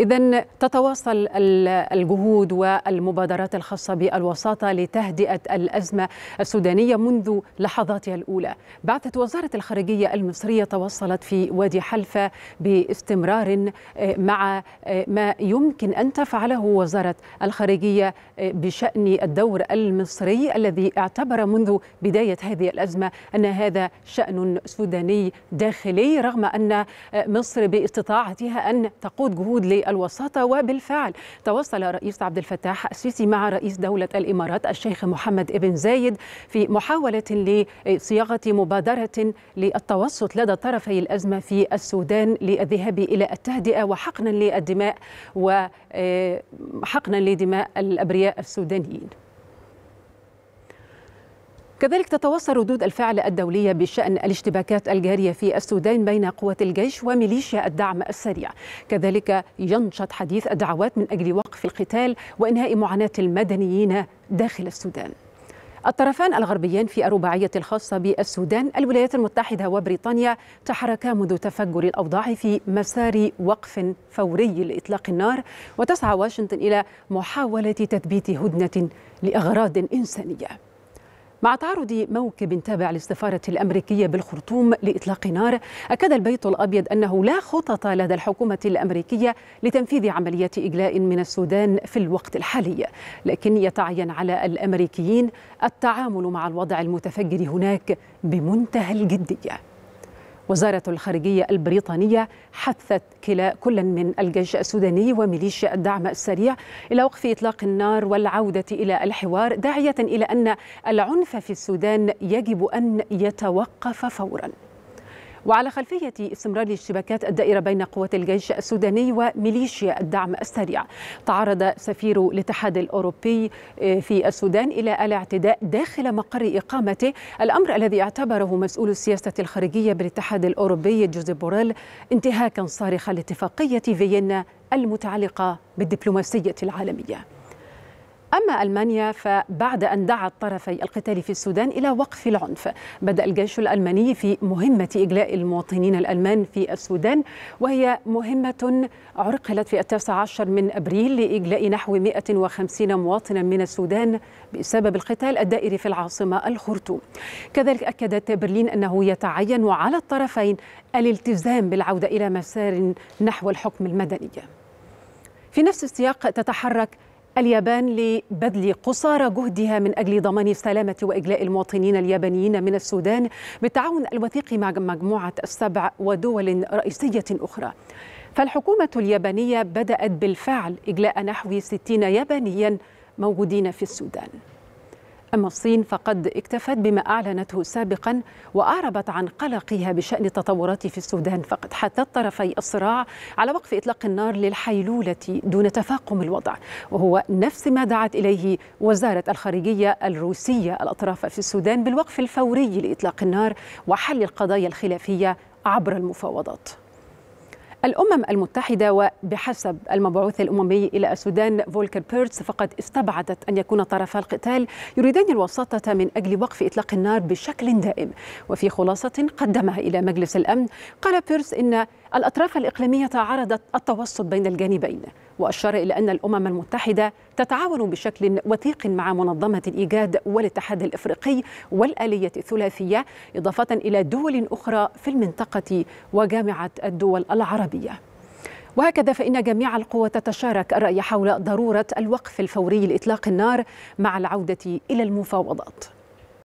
إذا تتواصل الجهود والمبادرات الخاصة بالوساطة لتهدئة الأزمة السودانية منذ لحظاتها الأولى. بعثة وزارة الخارجية المصرية تواصلت في وادي حلفة باستمرار آه، مع آه، ما يمكن أن تفعله وزارة الخارجية آه، بشأن الدور المصري الذي اعتبر منذ بداية هذه الأزمة أن هذا شأن سوداني داخلي رغم أن مصر باستطاعتها أن تقود جهود الوساطة وبالفعل توصل رئيس عبد الفتاح السيسي مع رئيس دولة الإمارات الشيخ محمد بن زايد في محاولة لصياغة مبادرة للتوسط لدى طرفي الأزمة في السودان للذهاب إلى التهدئة وحقنا للدماء وحقنا آه، لدماء الأبرياء السودانيين كذلك تتواصل ردود الفعل الدولية بشأن الاشتباكات الجارية في السودان بين قوات الجيش وميليشيا الدعم السريع كذلك ينشط حديث الدعوات من أجل وقف القتال وإنهاء معاناة المدنيين داخل السودان الطرفان الغربيان في الرباعية الخاصة بالسودان الولايات المتحدة وبريطانيا تحركا منذ تفجر الأوضاع في مسار وقف فوري لإطلاق النار وتسعى واشنطن إلى محاولة تثبيت هدنة لأغراض إنسانية مع تعرض موكب تابع للسفارة الأمريكية بالخرطوم لإطلاق نار أكد البيت الأبيض أنه لا خطط لدى الحكومة الأمريكية لتنفيذ عملية إجلاء من السودان في الوقت الحالي لكن يتعين على الأمريكيين التعامل مع الوضع المتفجر هناك بمنتهى الجديه وزارة الخارجية البريطانية حثت كلا كل من الجيش السوداني وميليشيا الدعم السريع إلى وقف إطلاق النار والعودة إلى الحوار داعية إلى أن العنف في السودان يجب أن يتوقف فوراً وعلى خلفية استمرار الاشتباكات الدائرة بين قوات الجيش السوداني وميليشيا الدعم السريع تعرض سفير الاتحاد الأوروبي آه، في السودان إلى الاعتداء داخل مقر إقامته الأمر الذي اعتبره مسؤول السياسة الخارجية بالاتحاد الأوروبي جوزيف بوريل انتهاكا صارخا لاتفاقية فيينا المتعلقة بالدبلوماسية العالمية أما ألمانيا فبعد أن دعت طرفي القتال في السودان إلى وقف العنف بدأ الجيش الألماني في مهمة إجلاء المواطنين الألمان في السودان وهي مهمة عرقلت في التاسع عشر من أبريل لإجلاء نحو 150 مواطنا من السودان بسبب القتال الدائري في العاصمة الخرطوم كذلك أكدت برلين أنه يتعين على الطرفين الالتزام بالعودة إلى مسار نحو الحكم المدني في نفس السياق تتحرك اليابان لبذل قصارى جهدها من أجل ضمان سلامة وإجلاء المواطنين اليابانيين من السودان بالتعاون الوثيق مع مجموعة السبع ودول رئيسية أخرى فالحكومة اليابانية بدأت بالفعل إجلاء نحو 60 يابانيا موجودين في السودان أما الصين فقد اكتفت بما أعلنته سابقا وأعربت عن قلقها بشأن التطورات في السودان فقد حثت طرفي الصراع على وقف إطلاق النار للحيلولة دون تفاقم الوضع وهو نفس ما دعت إليه وزارة الخارجية الروسية الأطراف في السودان بالوقف الفوري لإطلاق النار وحل القضايا الخلافية عبر المفاوضات الأمم المتحدة وبحسب المبعوث الأممي إلى السودان فولكر بيرتس فقد استبعدت أن يكون طرفا القتال يريدان الوساطة من أجل وقف إطلاق النار بشكل دائم وفي خلاصة قدمها إلى مجلس الأمن قال بيرتس إن الأطراف الإقليمية عرضت التوسط بين الجانبين وأشار إلى أن الأمم المتحدة تتعاون بشكل وثيق مع منظمة الإيجاد والاتحاد الإفريقي والآلية الثلاثية إضافة إلى دول أخرى في المنطقة وجامعة الدول العربية وهكذا فإن جميع القوى تتشارك الرأي حول ضرورة الوقف الفوري لإطلاق النار مع العودة إلى المفاوضات